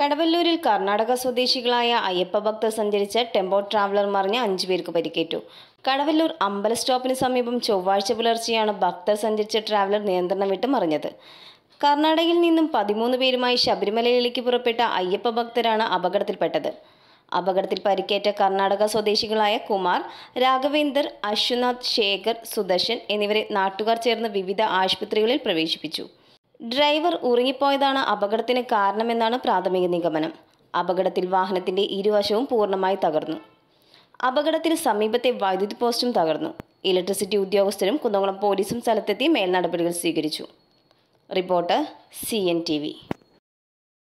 കടവല്ലൂരിൽ കർണാടക സ്വദേശികളായ അയ്യപ്പ ഭക്തർ സഞ്ചരിച്ച ടെമ്പോ ട്രാവലർ മറിഞ്ഞ അഞ്ചു പേർക്ക് പരിക്കേറ്റു കടവല്ലൂർ അമ്പല സ്റ്റോപ്പിന് സമീപം ചൊവ്വാഴ്ച പുലർച്ചെയാണ് ഭക്തർ സഞ്ചരിച്ച ട്രാവലർ നിയന്ത്രണം വിട്ട് മറിഞ്ഞത് കർണാടകയിൽ നിന്നും പതിമൂന്ന് പേരുമായി ശബരിമലയിലേക്ക് പുറപ്പെട്ട അയ്യപ്പ ഭക്തരാണ് അപകടത്തിൽപ്പെട്ടത് അപകടത്തിൽ പരിക്കേറ്റ കർണാടക സ്വദേശികളായ കുമാർ രാഘവേന്ദർ അശ്വനാഥ് ശേഖർ സുദർശൻ എന്നിവരെ നാട്ടുകാർ ചേർന്ന് വിവിധ ആശുപത്രികളിൽ പ്രവേശിപ്പിച്ചു ഡ്രൈവർ ഉറങ്ങിപ്പോയതാണ് അപകടത്തിന് കാരണമെന്നാണ് പ്രാഥമിക നിഗമനം അപകടത്തിൽ വാഹനത്തിന്റെ ഇരുവശവും പൂർണ്ണമായി തകർന്നു അപകടത്തിൽ സമീപത്തെ വൈദ്യുതി പോസ്റ്റും തകർന്നു ഇലക്ട്രിസിറ്റി ഉദ്യോഗസ്ഥരും കുന്നംകുളം പോലീസും സ്ഥലത്തെത്തി മേൽനടപടികൾ സ്വീകരിച്ചു reporter C N T V